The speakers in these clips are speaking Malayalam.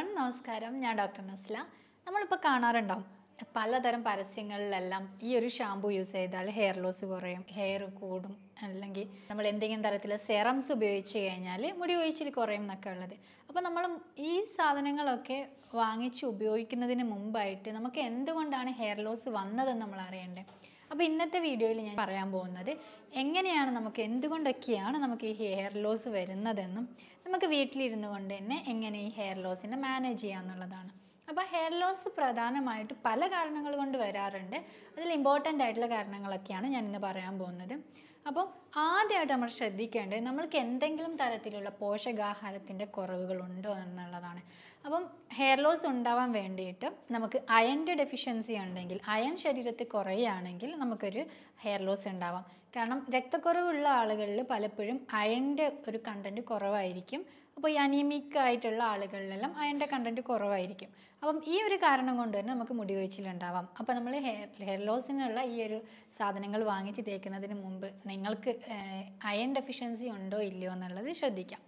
എവറിവൺ നമസ്കാരം ഞാൻ ഡോക്ടർ നസ്ല നമ്മളിപ്പോൾ കാണാറുണ്ടാവും പലതരം പരസ്യങ്ങളിലെല്ലാം ഈ ഒരു ഷാമ്പു യൂസ് ചെയ്താൽ ഹെയർ ലോസ് കുറയും ഹെയർ കൂടും അല്ലെങ്കിൽ നമ്മൾ എന്തെങ്കിലും തരത്തിലെ സെറംസ് ഉപയോഗിച്ച് കഴിഞ്ഞാൽ മുടി ഒഴിച്ചിൽ കുറയും എന്നൊക്കെ ഉള്ളത് അപ്പോൾ നമ്മൾ ഈ സാധനങ്ങളൊക്കെ വാങ്ങിച്ച് ഉപയോഗിക്കുന്നതിന് മുമ്പായിട്ട് നമുക്ക് എന്തുകൊണ്ടാണ് ഹെയർ ലോസ് വന്നതെന്ന് നമ്മൾ അറിയണ്ടേ അപ്പോൾ ഇന്നത്തെ വീഡിയോയിൽ ഞാൻ പറയാൻ പോകുന്നത് എങ്ങനെയാണ് നമുക്ക് എന്തുകൊണ്ടൊക്കെയാണ് നമുക്ക് ഈ ഹെയർ ലോസ് വരുന്നതെന്നും നമുക്ക് വീട്ടിലിരുന്നു കൊണ്ട് തന്നെ എങ്ങനെ ഈ ഹെയർ ലോസിനെ മാനേജ് ചെയ്യാമെന്നുള്ളതാണ് അപ്പോൾ ഹെയർ ലോസ് പ്രധാനമായിട്ട് പല കാരണങ്ങൾ കൊണ്ട് വരാറുണ്ട് അതിൽ ഇമ്പോർട്ടൻ്റ് ആയിട്ടുള്ള കാരണങ്ങളൊക്കെയാണ് ഞാൻ ഇന്ന് പറയാൻ പോകുന്നത് അപ്പോൾ ആദ്യമായിട്ട് നമ്മൾ ശ്രദ്ധിക്കേണ്ടത് നമ്മൾക്ക് എന്തെങ്കിലും തരത്തിലുള്ള പോഷകാഹാരത്തിൻ്റെ കുറവുകളുണ്ടോ എന്നുള്ളതാണ് അപ്പം ഹെയർ ലോസ് ഉണ്ടാവാൻ വേണ്ടിയിട്ട് നമുക്ക് അയൻ്റെ ഡെഫിഷ്യൻസി ഉണ്ടെങ്കിൽ അയൺ ശരീരത്തിൽ കുറയുകയാണെങ്കിൽ നമുക്കൊരു ഹെയർ ലോസ് ഉണ്ടാവാം കാരണം രക്തക്കുറവുള്ള ആളുകളിൽ പലപ്പോഴും അയൻ്റെ ഒരു കണ്ടൻറ്റ് കുറവായിരിക്കും അപ്പോൾ ഈ അനീമിക് ആയിട്ടുള്ള ആളുകളിലെല്ലാം അയണിൻ്റെ കണ്ടൻറ്റ് കുറവായിരിക്കും അപ്പം ഈ ഒരു കാരണം കൊണ്ട് തന്നെ നമുക്ക് മുടി കൊഴിച്ചിലുണ്ടാവാം അപ്പോൾ നമ്മൾ ഹെയർ ഹെയർ ലോസിനുള്ള ഈ ഒരു സാധനങ്ങൾ വാങ്ങിച്ച് തേക്കുന്നതിന് മുമ്പ് നിങ്ങൾക്ക് അയൺ ഡെഫിഷ്യൻസി ഉണ്ടോ ഇല്ലയോ എന്നുള്ളത് ശ്രദ്ധിക്കാം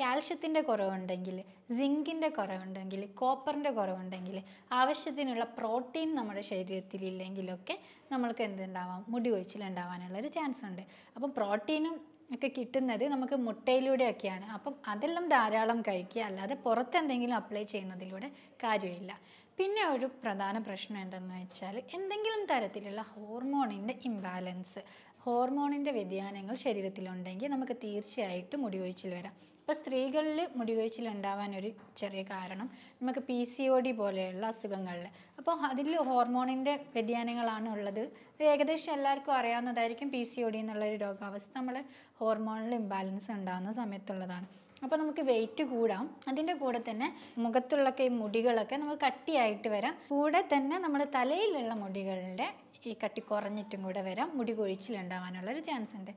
കാൽഷ്യത്തിൻ്റെ കുറവുണ്ടെങ്കിൽ സിങ്കിൻ്റെ കുറവുണ്ടെങ്കിൽ കോപ്പറിൻ്റെ കുറവുണ്ടെങ്കിൽ ആവശ്യത്തിനുള്ള പ്രോട്ടീൻ നമ്മുടെ ശരീരത്തിൽ ഇല്ലെങ്കിലൊക്കെ നമ്മൾക്ക് എന്തുണ്ടാവാം മുടി ഒരു ചാൻസ് ഉണ്ട് അപ്പം പ്രോട്ടീനും ഒക്കെ കിട്ടുന്നത് നമുക്ക് മുട്ടയിലൂടെയൊക്കെയാണ് അപ്പം അതെല്ലാം ധാരാളം കഴിക്കുക അല്ലാതെ പുറത്ത് എന്തെങ്കിലും അപ്ലൈ ചെയ്യുന്നതിലൂടെ കാര്യമില്ല പിന്നെ ഒരു പ്രധാന പ്രശ്നം എന്തെന്ന് വെച്ചാൽ എന്തെങ്കിലും തരത്തിലുള്ള ഹോർമോണിൻ്റെ ഇംബാലൻസ് ഹോർമോണിൻ്റെ വ്യതിയാനങ്ങൾ ശരീരത്തിലുണ്ടെങ്കിൽ നമുക്ക് തീർച്ചയായിട്ടും കൊഴിച്ചിൽ വരാം അപ്പോൾ സ്ത്രീകളിൽ മുടികൊഴിച്ചിൽ ഉണ്ടാവാൻ ഒരു ചെറിയ കാരണം നമുക്ക് പി സി ഒ ഡി പോലെയുള്ള അസുഖങ്ങളിൽ അപ്പോൾ അതിൽ ഹോർമോണിൻ്റെ വ്യതിയാനങ്ങളാണ് ഉള്ളത് ഏകദേശം എല്ലാവർക്കും അറിയാവുന്നതായിരിക്കും പി സി ഒ ഡി എന്നുള്ള ഒരു രോഗാവസ്ഥ നമ്മൾ ഹോർമോണിൽ ഇംബാലൻസ് ഉണ്ടാകുന്ന സമയത്തുള്ളതാണ് അപ്പോൾ നമുക്ക് വെയിറ്റ് കൂടാം അതിൻ്റെ കൂടെ തന്നെ മുഖത്തുള്ളൊക്കെ ഈ മുടികളൊക്കെ നമുക്ക് കട്ടിയായിട്ട് വരാം കൂടെ തന്നെ നമ്മുടെ തലയിലുള്ള മുടികളുടെ ഈ കട്ടി കുറഞ്ഞിട്ടും കൂടെ വരാം മുടി കൊഴിച്ചിലുണ്ടാവാനുള്ളൊരു ചാൻസ് ഉണ്ട്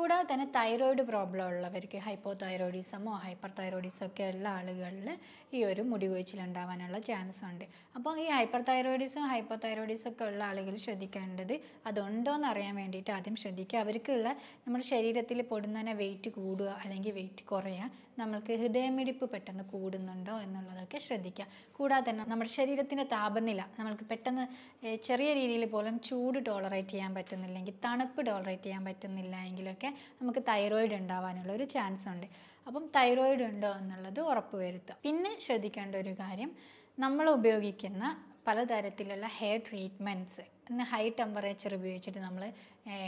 കൂടാതെ തന്നെ തൈറോയിഡ് പ്രോബ്ലം ഉള്ളവർക്ക് ഹൈപ്പോ തൈറോയിഡിസമോ ഹൈപ്പർ തൈറോയിഡിസം ഒക്കെ ഉള്ള ആളുകളിൽ ഈ ഒരു ഉണ്ടാവാനുള്ള ചാൻസ് ഉണ്ട് അപ്പോൾ ഈ ഹൈപ്പർ തൈറോയിഡിസും ഹൈപ്പോ തൈറോയിഡിസം ഒക്കെ ഉള്ള ആളുകൾ ശ്രദ്ധിക്കേണ്ടത് അതുണ്ടോയെന്ന് അറിയാൻ വേണ്ടിയിട്ട് ആദ്യം ശ്രദ്ധിക്കുക അവർക്കുള്ള നമ്മുടെ ശരീരത്തിൽ പൊടുന്നതിനെ വെയിറ്റ് കൂടുക അല്ലെങ്കിൽ വെയിറ്റ് കുറയുക നമ്മൾക്ക് ഹൃദയമിടിപ്പ് പെട്ടെന്ന് കൂടുന്നുണ്ടോ എന്നുള്ളതൊക്കെ ശ്രദ്ധിക്കുക കൂടാതെ തന്നെ നമ്മുടെ ശരീരത്തിൻ്റെ താപനില നമ്മൾക്ക് പെട്ടെന്ന് ചെറിയ രീതിയിൽ പോലും ചൂട് ടോളറേറ്റ് ചെയ്യാൻ പറ്റുന്നില്ലെങ്കിൽ തണുപ്പ് ടോളറേറ്റ് ചെയ്യാൻ പറ്റുന്നില്ല എങ്കിലൊക്കെ ഒക്കെ നമുക്ക് തൈറോയിഡ് ഉണ്ടാവാനുള്ള ഒരു ചാൻസ് ഉണ്ട് അപ്പം തൈറോയിഡ് ഉണ്ടോ എന്നുള്ളത് ഉറപ്പുവരുത്തുക പിന്നെ ശ്രദ്ധിക്കേണ്ട ഒരു കാര്യം നമ്മൾ ഉപയോഗിക്കുന്ന പലതരത്തിലുള്ള ഹെയർ ട്രീറ്റ്മെൻറ്റ്സ് ഇന്ന് ഹൈ ടെമ്പറേച്ചർ ഉപയോഗിച്ചിട്ട് നമ്മൾ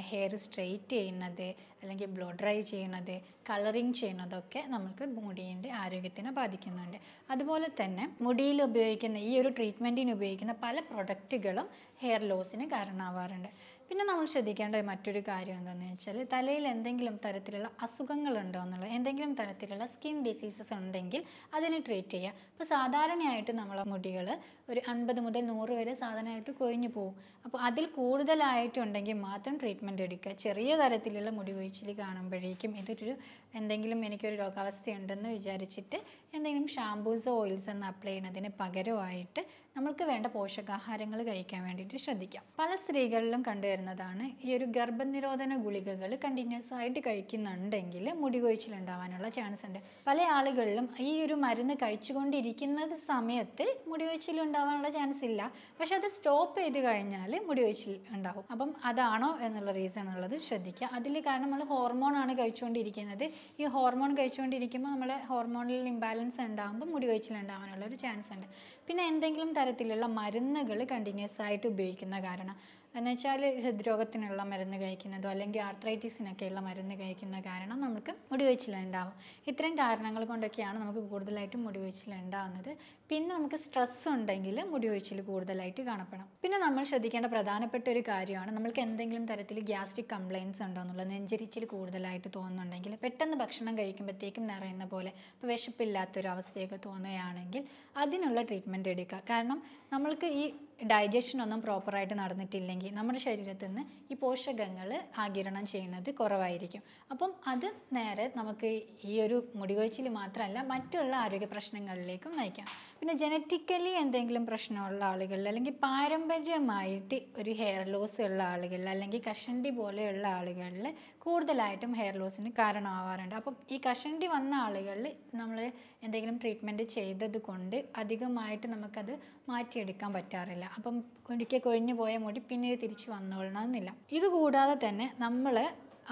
ഹെയർ സ്ട്രെയിറ്റ് ചെയ്യുന്നത് അല്ലെങ്കിൽ ബ്ലോ ഡ്രൈ ചെയ്യുന്നത് കളറിങ് ചെയ്യുന്നതൊക്കെ നമുക്ക് മുടിയുടെ ആരോഗ്യത്തിനെ ബാധിക്കുന്നുണ്ട് അതുപോലെ തന്നെ മുടിയിൽ ഉപയോഗിക്കുന്ന ഈ ഒരു ട്രീറ്റ്മെൻറ്റിന് ഉപയോഗിക്കുന്ന പല പ്രൊഡക്റ്റുകളും ഹെയർ ലോസിന് കാരണമാവാറുണ്ട് പിന്നെ നമ്മൾ ശ്രദ്ധിക്കേണ്ട മറ്റൊരു കാര്യം എന്താണെന്ന് വെച്ചാൽ തലയിൽ എന്തെങ്കിലും തരത്തിലുള്ള അസുഖങ്ങളുണ്ടോ എന്നുള്ളത് എന്തെങ്കിലും തരത്തിലുള്ള സ്കിൻ ഡിസീസസ് ഉണ്ടെങ്കിൽ അതിനെ ട്രീറ്റ് ചെയ്യുക അപ്പോൾ സാധാരണയായിട്ട് നമ്മളെ മുടികൾ ഒരു അൻപത് മുതൽ നൂറ് വരെ സാധാരണയായിട്ട് കൊഴിഞ്ഞു പോകും അപ്പോൾ അതിൽ കൂടുതലായിട്ടുണ്ടെങ്കിൽ മാത്രം ട്രീറ്റ് ട്രീറ്റ്മെൻറ്റ് എടുക്കുക ചെറിയ തരത്തിലുള്ള മുടിവീഴ്ചയിൽ കാണുമ്പോഴേക്കും ഇതൊരു എന്തെങ്കിലും എനിക്കൊരു രോഗാവസ്ഥയുണ്ടെന്ന് വിചാരിച്ചിട്ട് എന്തെങ്കിലും ഷാംപൂസോ ഓയിൽസ് എന്ന് അപ്ലൈ ചെയ്യുന്നതിന് പകരമായിട്ട് നമ്മൾക്ക് വേണ്ട പോഷകാഹാരങ്ങൾ കഴിക്കാൻ വേണ്ടിയിട്ട് ശ്രദ്ധിക്കാം പല സ്ത്രീകളിലും കണ്ടുവരുന്നതാണ് ഈ ഒരു ഗർഭനിരോധന ഗുളികകൾ കണ്ടിന്യൂസ് ആയിട്ട് കഴിക്കുന്നുണ്ടെങ്കിൽ മുടികൊഴിച്ചിലുണ്ടാവാനുള്ള ചാൻസ് ഉണ്ട് പല ആളുകളിലും ഈ ഒരു മരുന്ന് കഴിച്ചുകൊണ്ടിരിക്കുന്നത് സമയത്ത് മുടികൊഴിച്ചിൽ ഉണ്ടാവാനുള്ള ചാൻസ് ഇല്ല പക്ഷെ അത് സ്റ്റോപ്പ് ചെയ്ത് കഴിഞ്ഞാൽ കൊഴിച്ചിൽ ഉണ്ടാവും അപ്പം അതാണോ എന്ന് എന്നുള്ള റീസൺ ഉള്ളത് ശ്രദ്ധിക്കുക അതിൽ കാരണം നമ്മൾ ഹോർമോണാണ് കഴിച്ചുകൊണ്ടിരിക്കുന്നത് ഈ ഹോർമോൺ കഴിച്ചുകൊണ്ടിരിക്കുമ്പോൾ നമ്മളെ ഹോർമോണിൽ ഇംബാലൻസ് ഉണ്ടാകുമ്പോൾ മുടി കൊഴിച്ചിലുണ്ടാകാനുള്ള ഒരു ചാൻസ് ഉണ്ട് പിന്നെ എന്തെങ്കിലും തരത്തിലുള്ള മരുന്നുകൾ കണ്ടിന്യൂസ് ആയിട്ട് ഉപയോഗിക്കുന്ന കാരണം എന്നുവെച്ചാൽ ഹൃദ്രോഗത്തിനുള്ള മരുന്ന് കഴിക്കുന്നതോ അല്ലെങ്കിൽ ആർത്രൈറ്റിസിനൊക്കെയുള്ള മരുന്ന് കഴിക്കുന്ന കാരണം നമുക്ക് മുടിവെച്ചിലുണ്ടാവും ഇത്തരം കാരണങ്ങൾ കൊണ്ടൊക്കെയാണ് നമുക്ക് കൂടുതലായിട്ടും മുടികൊഴിച്ചിലുണ്ടാവുന്നത് പിന്നെ നമുക്ക് സ്ട്രെസ് ഉണ്ടെങ്കിൽ മുടിവെച്ചിൽ കൂടുതലായിട്ട് കാണപ്പെടാം പിന്നെ നമ്മൾ ശ്രദ്ധിക്കേണ്ട പ്രധാനപ്പെട്ട ഒരു കാര്യമാണ് നമ്മൾക്ക് എന്തെങ്കിലും തരത്തിൽ ഗ്യാസ്ട്രിക് കംപ്ലയിൻസ് ഉണ്ടോ എന്നുള്ളത് നെഞ്ചരിച്ചിൽ കൂടുതലായിട്ട് തോന്നുന്നുണ്ടെങ്കിൽ പെട്ടെന്ന് ഭക്ഷണം കഴിക്കുമ്പോഴത്തേക്കും നിറയുന്ന പോലെ ഇപ്പോൾ വിശപ്പില്ലാത്തൊരവസ്ഥയൊക്കെ തോന്നുകയാണെങ്കിൽ അതിനുള്ള ട്രീറ്റ്മെൻറ്റ് എടുക്കുക കാരണം നമ്മൾക്ക് ഈ ഡൈജഷൻ ഒന്നും പ്രോപ്പറായിട്ട് നടന്നിട്ടില്ലെങ്കിൽ നമ്മുടെ ശരീരത്തിൽ നിന്ന് ഈ പോഷകങ്ങൾ ആകിരണം ചെയ്യുന്നത് കുറവായിരിക്കും അപ്പം അത് നേരെ നമുക്ക് ഈ ഒരു മുടികൊഴിച്ചിൽ മാത്രമല്ല മറ്റുള്ള ആരോഗ്യ പ്രശ്നങ്ങളിലേക്കും നയിക്കാം പിന്നെ ജനറ്റിക്കലി എന്തെങ്കിലും പ്രശ്നമുള്ള ആളുകളിൽ അല്ലെങ്കിൽ പാരമ്പര്യമായിട്ട് ഒരു ഹെയർ ലോസ് ഉള്ള ആളുകളിൽ അല്ലെങ്കിൽ കഷണ്ടി പോലെയുള്ള ആളുകളിൽ കൂടുതലായിട്ടും ഹെയർ ലോസിന് കാരണമാവാറുണ്ട് അപ്പം ഈ കഷണ്ടി വന്ന ആളുകളിൽ നമ്മൾ എന്തെങ്കിലും ട്രീറ്റ്മെൻറ്റ് ചെയ്തത് കൊണ്ട് അധികമായിട്ട് നമുക്കത് മാറ്റിയെടുക്കാൻ പറ്റാറില്ല അപ്പം കൊണ്ടിക്ക് കൊഴിഞ്ഞു പോയ മുടി പിന്നീട് തിരിച്ചു വന്നുകൊള്ളണമെന്നില്ല ഇതുകൂടാതെ തന്നെ നമ്മൾ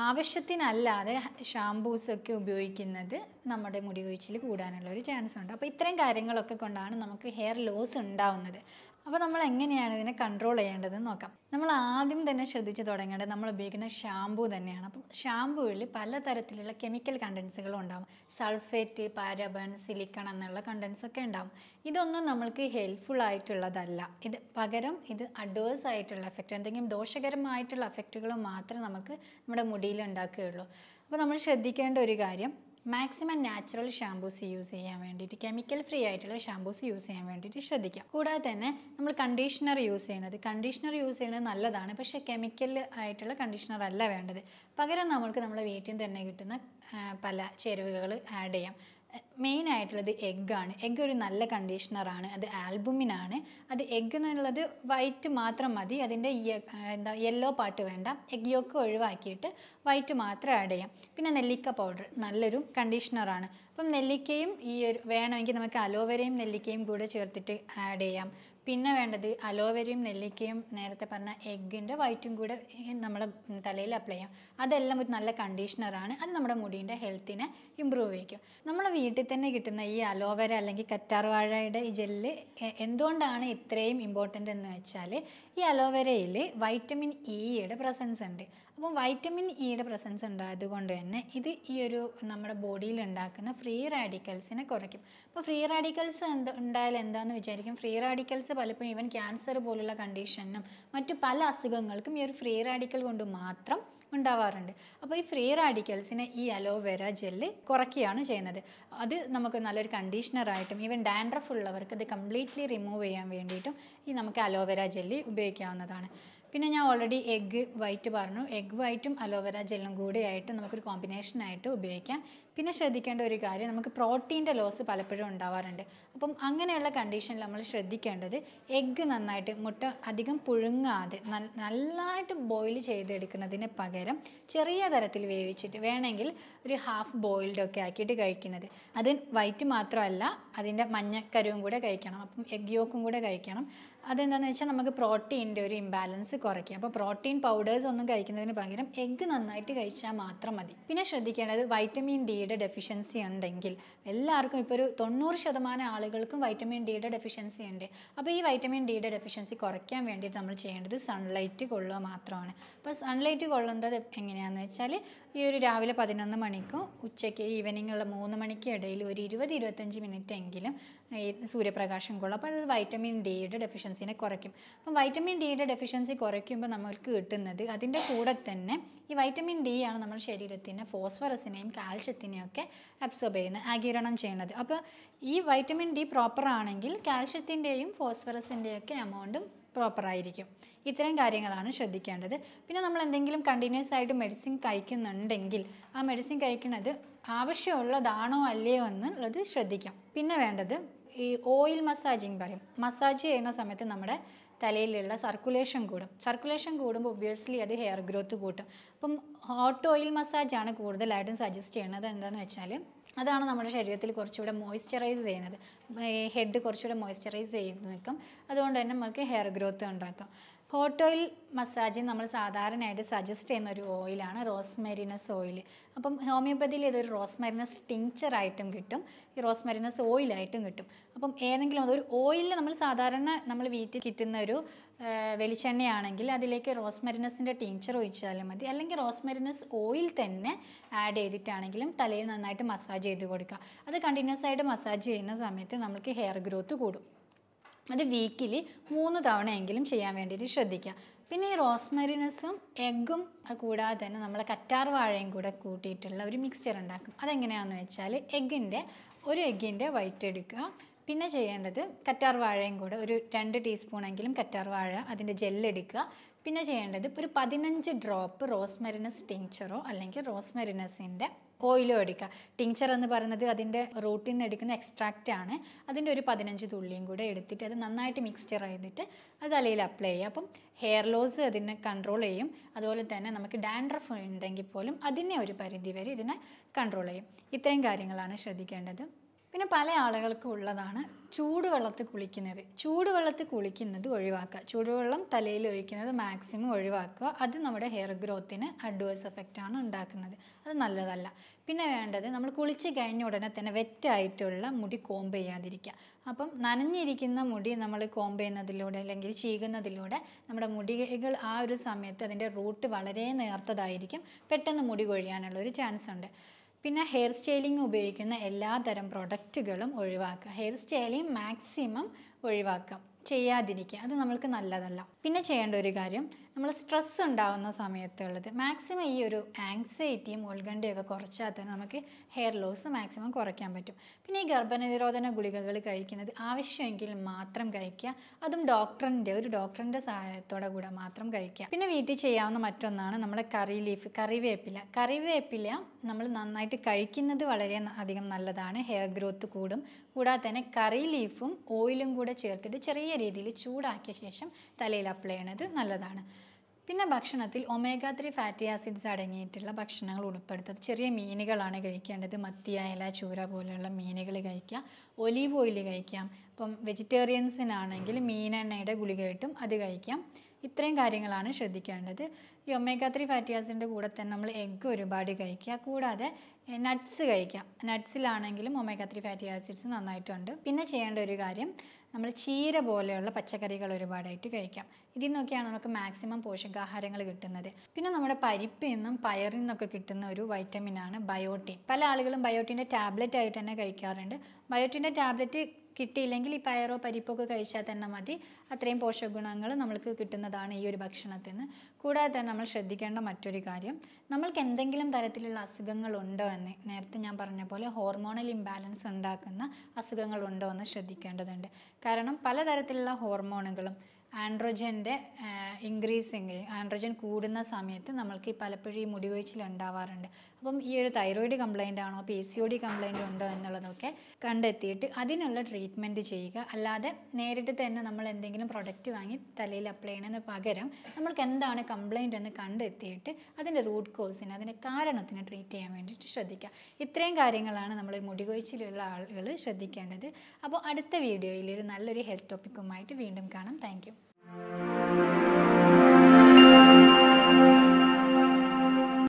ആവശ്യത്തിനല്ലാതെ ഷാംപൂസൊക്കെ ഉപയോഗിക്കുന്നത് നമ്മുടെ മുടി കൊഴിച്ചിൽ കൂടാനുള്ള ഒരു ചാൻസ് ഉണ്ട് അപ്പോൾ ഇത്രയും കാര്യങ്ങളൊക്കെ കൊണ്ടാണ് നമുക്ക് ഹെയർ ലോസ് ഉണ്ടാവുന്നത് അപ്പോൾ നമ്മൾ എങ്ങനെയാണ് ഇതിനെ കൺട്രോൾ ചെയ്യേണ്ടതെന്ന് നോക്കാം നമ്മൾ ആദ്യം തന്നെ ശ്രദ്ധിച്ച് തുടങ്ങേണ്ടത് നമ്മൾ ഉപയോഗിക്കുന്ന ഷാമ്പൂ തന്നെയാണ് അപ്പം ഷാമ്പൂവിൽ പലതരത്തിലുള്ള കെമിക്കൽ കണ്ടൻസുകളും ഉണ്ടാകും സൾഫേറ്റ് പാരബൺ സിലിക്കൺ എന്നുള്ള കണ്ടൻസ് ഒക്കെ ഉണ്ടാകും ഇതൊന്നും നമ്മൾക്ക് ഹെൽപ്ഫുൾ ആയിട്ടുള്ളതല്ല ഇത് പകരം ഇത് അഡ്വേഴ്സ് ആയിട്ടുള്ള എഫക്റ്റ് എന്തെങ്കിലും ദോഷകരമായിട്ടുള്ള എഫക്റ്റുകൾ മാത്രമേ നമുക്ക് നമ്മുടെ മുടിയിൽ ഉണ്ടാക്കുകയുള്ളൂ അപ്പോൾ നമ്മൾ ശ്രദ്ധിക്കേണ്ട ഒരു കാര്യം മാക്സിമം നാച്ചുറൽ ഷാമ്പൂസ് യൂസ് ചെയ്യാൻ വേണ്ടിയിട്ട് കെമിക്കൽ ഫ്രീ ആയിട്ടുള്ള ഷാമ്പൂസ് യൂസ് ചെയ്യാൻ വേണ്ടിയിട്ട് ശ്രദ്ധിക്കുക കൂടാതെ തന്നെ നമ്മൾ കണ്ടീഷണർ യൂസ് ചെയ്യുന്നത് കണ്ടീഷണർ യൂസ് ചെയ്യുന്നത് നല്ലതാണ് പക്ഷേ കെമിക്കൽ ആയിട്ടുള്ള കണ്ടീഷണർ അല്ല വേണ്ടത് പകരം നമ്മൾക്ക് നമ്മുടെ വീട്ടിൽ തന്നെ കിട്ടുന്ന പല ചേരുവകൾ ആഡ് ചെയ്യാം മെയിൻ ആയിട്ടുള്ളത് എഗ്ഗാണ് എഗ്ഗ് ഒരു നല്ല കണ്ടീഷണറാണ് അത് ആൽബുമിനാണ് അത് എഗ്ഗ് എന്നുള്ളത് വൈറ്റ് മാത്രം മതി അതിൻ്റെ എന്താ യെല്ലോ പാർട്ട് വേണ്ട എഗ് യോക്ക് ഒഴിവാക്കിയിട്ട് വൈറ്റ് മാത്രം ആഡ് ചെയ്യാം പിന്നെ നെല്ലിക്ക പൗഡർ നല്ലൊരു കണ്ടീഷണറാണ് അപ്പം നെല്ലിക്കയും ഈ ഒരു വേണമെങ്കിൽ നമുക്ക് അലോവരയും നെല്ലിക്കയും കൂടെ ചേർത്തിട്ട് ആഡ് ചെയ്യാം പിന്നെ വേണ്ടത് അലോവരയും നെല്ലിക്കയും നേരത്തെ പറഞ്ഞ എഗ്ഗിൻ്റെ വൈറ്റും കൂടെ നമ്മുടെ തലയിൽ അപ്ലൈ ചെയ്യാം അതെല്ലാം ഒരു നല്ല കണ്ടീഷണറാണ് അത് നമ്മുടെ മുടീൻ്റെ ഹെൽത്തിനെ ഇമ്പ്രൂവ് ചെയ്യിക്കും നമ്മൾ വീട്ടിൽ തന്നെ കിട്ടുന്ന ഈ അലോവേര അല്ലെങ്കിൽ കറ്റാർവാഴയുടെ ഈ ജെല്ല് എന്തുകൊണ്ടാണ് ഇത്രയും ഇമ്പോർട്ടൻ്റ് എന്ന് വെച്ചാൽ ഈ അലോവേരയിൽ വൈറ്റമിൻ ഇയുടെ പ്രസൻസ് ഉണ്ട് അപ്പോൾ വൈറ്റമിൻ ഇയുടെ പ്രസൻസ് കൊണ്ട് തന്നെ ഇത് ഈ ഒരു നമ്മുടെ ബോഡിയിൽ ഉണ്ടാക്കുന്ന ഫ്രീ റാഡിക്കൽസിനെ കുറയ്ക്കും അപ്പോൾ ഫ്രീ റാഡിക്കൽസ് എന്ത് ഉണ്ടായാൽ എന്താണെന്ന് വിചാരിക്കും ഫ്രീ റാഡിക്കൽസ് പലപ്പോഴും ഈവൻ ക്യാൻസർ പോലുള്ള കണ്ടീഷനും മറ്റു പല അസുഖങ്ങൾക്കും ഈ ഒരു ഫ്രീ റാഡിക്കൽ കൊണ്ട് മാത്രം ഉണ്ടാവാറുണ്ട് അപ്പോൾ ഈ ഫ്രീ റാഡിക്കൽസിനെ ഈ അലോവേര ജെല്ല് കുറയ്ക്കുകയാണ് ചെയ്യുന്നത് അത് നമുക്ക് നല്ലൊരു കണ്ടീഷണറായിട്ടും ഈവൻ ഡാൻഡ്രഫ് ഉള്ളവർക്ക് ഇത് കംപ്ലീറ്റ്ലി റിമൂവ് ചെയ്യാൻ വേണ്ടിയിട്ടും ഈ നമുക്ക് അലോവേര ജെല്ലി ഉപയോഗിക്കാവുന്നതാണ് പിന്നെ ഞാൻ ഓൾറെഡി എഗ്ഗ് വൈറ്റ് പറഞ്ഞു എഗ്ഗ് വൈറ്റും അലോവേര ജെല്ലും ആയിട്ട് നമുക്കൊരു കോമ്പിനേഷനായിട്ട് ഉപയോഗിക്കാം പിന്നെ ശ്രദ്ധിക്കേണ്ട ഒരു കാര്യം നമുക്ക് പ്രോട്ടീൻ്റെ ലോസ് പലപ്പോഴും ഉണ്ടാവാറുണ്ട് അപ്പം അങ്ങനെയുള്ള കണ്ടീഷനിൽ നമ്മൾ ശ്രദ്ധിക്കേണ്ടത് എഗ്ഗ് നന്നായിട്ട് മുട്ട അധികം പുഴുങ്ങാതെ നല്ലതായിട്ട് ബോയിൽ ചെയ്തെടുക്കുന്നതിന് പകരം ചെറിയ തരത്തിൽ വേവിച്ചിട്ട് വേണമെങ്കിൽ ഒരു ഹാഫ് ഒക്കെ ആക്കിയിട്ട് കഴിക്കുന്നത് അത് വൈറ്റ് മാത്രമല്ല അതിൻ്റെ മഞ്ഞക്കരുവും കൂടെ കഴിക്കണം അപ്പം എഗ് യോക്കും കൂടെ കഴിക്കണം അതെന്താണെന്ന് വെച്ചാൽ നമുക്ക് പ്രോട്ടീൻ്റെ ഒരു ഇംബാലൻസ് കുറയ്ക്കും അപ്പോൾ പ്രോട്ടീൻ പൗഡേഴ്സ് ഒന്നും കഴിക്കുന്നതിന് പകരം എഗ്ഗ് നന്നായിട്ട് കഴിച്ചാൽ മാത്രം മതി പിന്നെ ശ്രദ്ധിക്കേണ്ടത് വൈറ്റമിൻ ഡിയുടെ ഡെഫിഷ്യൻസി ഉണ്ടെങ്കിൽ എല്ലാവർക്കും ഇപ്പോൾ ഒരു തൊണ്ണൂറ് ശതമാനം ആളുകൾക്കും വൈറ്റമിൻ ഡിയുടെ ഡെഫിഷ്യൻസി ഉണ്ട് അപ്പോൾ ഈ വൈറ്റമിൻ ഡിയുടെ ഡെഫിഷ്യൻസി കുറയ്ക്കാൻ വേണ്ടിയിട്ട് നമ്മൾ ചെയ്യേണ്ടത് സൺലൈറ്റ് കൊള്ളുക മാത്രമാണ് അപ്പോൾ സൺലൈറ്റ് കൊള്ളുന്നത് എങ്ങനെയാണെന്ന് വെച്ചാൽ ഈ ഒരു രാവിലെ പതിനൊന്ന് മണിക്കും ഉച്ചയ്ക്ക് ഈവനിങ്ങുള്ള മൂന്ന് മണിക്കും ഇടയിൽ ഒരു ഇരുപത് ഇരുപത്തഞ്ച് മിനിറ്റ് ഉണ്ടെങ്കിലും ഈ സൂര്യപ്രകാശം കൊള്ളും അപ്പോൾ അത് വൈറ്റമിൻ ഡിയുടെ ഡെഫിഷ്യൻസിനെ കുറയ്ക്കും അപ്പം വൈറ്റമിൻ ഡിയുടെ ഡെഫിഷ്യൻസി കുറയ്ക്കുമ്പോൾ നമ്മൾക്ക് കിട്ടുന്നത് അതിൻ്റെ കൂടെ തന്നെ ഈ വൈറ്റമിൻ ഡി ആണ് നമ്മുടെ ശരീരത്തിന് ഫോസ്ഫറസിനെയും കാൽഷ്യത്തിനെയും ഒക്കെ അബ്സോർബ് ചെയ്യുന്നത് ആഗിരണം ചെയ്യുന്നത് അപ്പോൾ ഈ വൈറ്റമിൻ ഡി പ്രോപ്പർ ആണെങ്കിൽ കാൽഷ്യത്തിൻ്റെയും ഫോസ്ഫറസിൻ്റെയും ഒക്കെ എമൗണ്ടും പ്രോപ്പറായിരിക്കും ഇത്തരം കാര്യങ്ങളാണ് ശ്രദ്ധിക്കേണ്ടത് പിന്നെ നമ്മൾ എന്തെങ്കിലും കണ്ടിന്യൂസ് ആയിട്ട് മെഡിസിൻ കഴിക്കുന്നുണ്ടെങ്കിൽ ആ മെഡിസിൻ കഴിക്കുന്നത് ആവശ്യമുള്ളതാണോ അല്ലയോ എന്നുള്ളത് ശ്രദ്ധിക്കാം പിന്നെ വേണ്ടത് ഈ ഓയിൽ മസാജിങ് പറയും മസാജ് ചെയ്യുന്ന സമയത്ത് നമ്മുടെ തലയിലുള്ള സർക്കുലേഷൻ കൂടും സർക്കുലേഷൻ കൂടുമ്പോൾ ഒബ്വിയസ്ലി അത് ഹെയർ ഗ്രോത്ത് കൂട്ടും അപ്പം ഹോട്ട് ഓയിൽ മസാജാണ് കൂടുതലായിട്ടും സജസ്റ്റ് ചെയ്യുന്നത് എന്താണെന്ന് വെച്ചാൽ അതാണ് നമ്മുടെ ശരീരത്തിൽ കുറച്ചുകൂടെ മോയ്സ്ചറൈസ് ചെയ്യുന്നത് ഹെഡ് കുറച്ചുകൂടെ മോയ്സ്ചറൈസ് ചെയ്ത് നിൽക്കും അതുകൊണ്ട് തന്നെ നമുക്ക് ഹെയർ ഗ്രോത്ത് ഉണ്ടാക്കും ഹോട്ട് ഓയിൽ മസാജ് നമ്മൾ സാധാരണയായിട്ട് സജസ്റ്റ് ചെയ്യുന്ന ഒരു ഓയിലാണ് റോസ്മെരിനസ് ഓയിൽ അപ്പം ഹോമിയോപ്പതിയിൽ ഇതൊരു റോസ്മെരിനസ് ടിങ്ക്ചറായിട്ടും കിട്ടും ഈ റോസ്മെരിനസ് ഓയിലായിട്ടും കിട്ടും അപ്പം ഏതെങ്കിലും ഒരു ഓയിലിൽ നമ്മൾ സാധാരണ നമ്മൾ വീട്ടിൽ കിട്ടുന്ന ഒരു വെളിച്ചെണ്ണയാണെങ്കിൽ അതിലേക്ക് റോസ് മെറിനസിൻ്റെ ടീച്ചർ ഒഴിച്ചാലും മതി അല്ലെങ്കിൽ റോസ് മെറിനസ് ഓയിൽ തന്നെ ആഡ് ചെയ്തിട്ടാണെങ്കിലും തലയിൽ നന്നായിട്ട് മസാജ് ചെയ്ത് കൊടുക്കുക അത് കണ്ടിന്യൂസ് ആയിട്ട് മസാജ് ചെയ്യുന്ന സമയത്ത് നമുക്ക് ഹെയർ ഗ്രോത്ത് കൂടും അത് വീക്കിലി മൂന്ന് തവണയെങ്കിലും ചെയ്യാൻ വേണ്ടിയിട്ട് ശ്രദ്ധിക്കുക പിന്നെ ഈ റോസ്മരിനസും എഗ്ഗും കൂടാതെ തന്നെ നമ്മൾ കറ്റാർ വാഴയും കൂടെ കൂട്ടിയിട്ടുള്ള ഒരു മിക്സ്ചർ ഉണ്ടാക്കും അതെങ്ങനെയാണെന്ന് വെച്ചാൽ എഗ്ഗിൻ്റെ ഒരു എഗ്ഗിൻ്റെ വൈറ്റ് എടുക്കുക പിന്നെ ചെയ്യേണ്ടത് കറ്റാർ വാഴയും കൂടെ ഒരു രണ്ട് ടീസ്പൂണെങ്കിലും കറ്റാർ വാഴ അതിൻ്റെ ജെല്ലെടുക്കുക പിന്നെ ചെയ്യേണ്ടത് ഒരു പതിനഞ്ച് ഡ്രോപ്പ് റോസ്മെറിനസ് ടിങ്ചറോ അല്ലെങ്കിൽ റോസ്മെറിനസിൻ്റെ ഓയിലോ എടുക്കുക ടിങ്ചർ എന്ന് പറയുന്നത് അതിൻ്റെ റൂട്ടിൽ നിന്ന് എടുക്കുന്ന എക്സ്ട്രാക്റ്റ് ആണ് അതിൻ്റെ ഒരു പതിനഞ്ച് തുള്ളിയും കൂടെ എടുത്തിട്ട് അത് നന്നായിട്ട് മിക്സ്ചർ ചെയ്തിട്ട് അത് തലയിൽ അപ്ലൈ ചെയ്യുക അപ്പം ഹെയർ ലോസ് അതിനെ കൺട്രോൾ ചെയ്യും അതുപോലെ തന്നെ നമുക്ക് ഡാൻഡ്രഫ് ഉണ്ടെങ്കിൽ പോലും അതിനെ ഒരു പരിധി വരെ ഇതിനെ കൺട്രോൾ ചെയ്യും ഇത്രയും കാര്യങ്ങളാണ് ശ്രദ്ധിക്കേണ്ടത് പിന്നെ പല ആളുകൾക്കും ഉള്ളതാണ് ചൂടുവെള്ളത്തിൽ കുളിക്കുന്നത് ചൂടുവെള്ളത്തിൽ കുളിക്കുന്നത് ഒഴിവാക്കുക ചൂടുവെള്ളം തലയിൽ ഒഴിക്കുന്നത് മാക്സിമം ഒഴിവാക്കുക അത് നമ്മുടെ ഹെയർ ഗ്രോത്തിന് അഡ്വേഴ്സ് എഫക്റ്റ് ആണ് ഉണ്ടാക്കുന്നത് അത് നല്ലതല്ല പിന്നെ വേണ്ടത് നമ്മൾ കുളിച്ച് കഴിഞ്ഞ ഉടനെ തന്നെ വെറ്റായിട്ടുള്ള മുടി കോമ്പ് ചെയ്യാതിരിക്കുക അപ്പം നനഞ്ഞിരിക്കുന്ന മുടി നമ്മൾ കോമ്പ് ചെയ്യുന്നതിലൂടെ അല്ലെങ്കിൽ ചീകുന്നതിലൂടെ നമ്മുടെ മുടികൾ ആ ഒരു സമയത്ത് അതിൻ്റെ റൂട്ട് വളരെ നേർത്തതായിരിക്കും പെട്ടെന്ന് മുടി കൊഴിയാനുള്ള ഒരു ചാൻസ് ഉണ്ട് പിന്നെ ഹെയർ സ്റ്റൈലിംഗ് ഉപയോഗിക്കുന്ന എല്ലാ തരം പ്രൊഡക്റ്റുകളും ഒഴിവാക്കുക ഹെയർ സ്റ്റൈലിംഗ് മാക്സിമം ഒഴിവാക്കാം ചെയ്യാതിരിക്കുക അത് നമ്മൾക്ക് നല്ലതല്ല പിന്നെ ചെയ്യേണ്ട ഒരു കാര്യം നമ്മൾ സ്ട്രെസ് ഉണ്ടാവുന്ന സമയത്തുള്ളത് മാക്സിമം ഈ ഒരു ആങ്സൈറ്റിയും ഉത്കണ്ഠയൊക്കെ കുറച്ചാൽ തന്നെ നമുക്ക് ഹെയർ ലോസ് മാക്സിമം കുറയ്ക്കാൻ പറ്റും പിന്നെ ഈ ഗർഭനിരോധന ഗുളികകൾ കഴിക്കുന്നത് ആവശ്യമെങ്കിൽ മാത്രം കഴിക്കുക അതും ഡോക്ടറിൻ്റെ ഒരു ഡോക്ടറിൻ്റെ സഹായത്തോടെ കൂടെ മാത്രം കഴിക്കുക പിന്നെ വീട്ടിൽ ചെയ്യാവുന്ന മറ്റൊന്നാണ് നമ്മുടെ കറി ലീഫ് കറിവേപ്പില കറിവേപ്പില നമ്മൾ നന്നായിട്ട് കഴിക്കുന്നത് വളരെ അധികം നല്ലതാണ് ഹെയർ ഗ്രോത്ത് കൂടും കൂടാതെ തന്നെ കറി ലീഫും ഓയിലും കൂടെ ചേർത്തിട്ട് ചെറിയ രീതിയിൽ ചൂടാക്കിയ ശേഷം തലയിൽ അപ്ലൈ ചെയ്യണത് നല്ലതാണ് പിന്നെ ഭക്ഷണത്തിൽ ഒമേഗ ത്രീ ഫാറ്റി ആസിഡ്സ് അടങ്ങിയിട്ടുള്ള ഭക്ഷണങ്ങൾ ഉൾപ്പെടുത്തുന്നത് ചെറിയ മീനുകളാണ് കഴിക്കേണ്ടത് മത്തി അയല ചൂര പോലെയുള്ള മീനുകൾ കഴിക്കുക ഒലീവ് ഓയിൽ കഴിക്കാം ഇപ്പം വെജിറ്റേറിയൻസിനാണെങ്കിൽ മീനെണ്ണയുടെ ഗുളിക കിട്ടും അത് കഴിക്കാം ഇത്രയും കാര്യങ്ങളാണ് ശ്രദ്ധിക്കേണ്ടത് ഈ ഒമേഗ ത്രീ ഫാറ്റി ആസിഡിൻ്റെ കൂടെ തന്നെ നമ്മൾ എഗ്ഗ് ഒരുപാട് കഴിക്കുക കൂടാതെ നട്ട്സ് കഴിക്കാം നട്ട്സിലാണെങ്കിലും ഒമേഗ ത്രീ ഫാറ്റി ആസിഡ്സ് നന്നായിട്ടുണ്ട് പിന്നെ ചെയ്യേണ്ട ഒരു കാര്യം നമ്മൾ ചീര പോലെയുള്ള പച്ചക്കറികൾ ഒരുപാടായിട്ട് കഴിക്കാം ഇതിൽ നിന്നൊക്കെയാണ് നമുക്ക് മാക്സിമം പോഷകാഹാരങ്ങൾ കിട്ടുന്നത് പിന്നെ നമ്മുടെ പരിപ്പിൽ നിന്നും പയറിൽ നിന്നൊക്കെ കിട്ടുന്ന ഒരു വൈറ്റമിനാണ് ബയോട്ടിൻ പല ആളുകളും ബയോട്ടിൻ്റെ ടാബ്ലറ്റ് ആയിട്ട് തന്നെ കഴിക്കാറുണ്ട് ബയോട്ടിൻ്റെ ടാബ്ലറ്റ് കിട്ടിയില്ലെങ്കിൽ ഈ പയറോ പരിപ്പോ ഒക്കെ കഴിച്ചാൽ തന്നെ മതി അത്രയും പോഷകഗുണങ്ങൾ നമ്മൾക്ക് കിട്ടുന്നതാണ് ഈ ഒരു ഭക്ഷണത്തിൽ നിന്ന് കൂടാതെ തന്നെ നമ്മൾ ശ്രദ്ധിക്കേണ്ട മറ്റൊരു കാര്യം നമ്മൾക്ക് എന്തെങ്കിലും തരത്തിലുള്ള അസുഖങ്ങളുണ്ടോ എന്ന് നേരത്തെ ഞാൻ പറഞ്ഞ പോലെ ഹോർമോണൽ ഇംബാലൻസ് ഉണ്ടാക്കുന്ന അസുഖങ്ങളുണ്ടോ എന്ന് ശ്രദ്ധിക്കേണ്ടതുണ്ട് കാരണം പലതരത്തിലുള്ള ഹോർമോണുകളും ആൻഡ്രോജൻ്റെ ഇൻക്രീസിങ് ആൻഡ്രോജൻ കൂടുന്ന സമയത്ത് നമ്മൾക്ക് ഈ പലപ്പോഴും ഈ മുടികൊഴിച്ചിൽ ഉണ്ടാവാറുണ്ട് അപ്പം ഈ ഒരു തൈറോയിഡ് കംപ്ലൈൻ്റ് ആണോ P C O D complaint ഉണ്ടോ എന്നുള്ളതൊക്കെ കണ്ടെത്തിയിട്ട് അതിനുള്ള ട്രീറ്റ്മെൻറ്റ് ചെയ്യുക അല്ലാതെ നേരിട്ട് തന്നെ നമ്മൾ എന്തെങ്കിലും പ്രൊഡക്റ്റ് വാങ്ങി തലയിൽ അപ്ലൈ ചെയ്യണമെന്ന് പകരം നമ്മൾക്ക് എന്താണ് കംപ്ലൈൻ്റ് എന്ന് കണ്ടെത്തിയിട്ട് അതിൻ്റെ റൂട്ട് കോസിന് അതിൻ്റെ കാരണത്തിന് ട്രീറ്റ് ചെയ്യാൻ വേണ്ടിയിട്ട് ശ്രദ്ധിക്കുക ഇത്രയും കാര്യങ്ങളാണ് നമ്മൾ മുടികൊഴിച്ചിലുള്ള ആളുകൾ ശ്രദ്ധിക്കേണ്ടത് അപ്പോൾ അടുത്ത വീഡിയോയിൽ ഒരു നല്ലൊരു ഹെൽത്ത് ടോപ്പിക്കുമായിട്ട് വീണ്ടും കാണാം താങ്ക്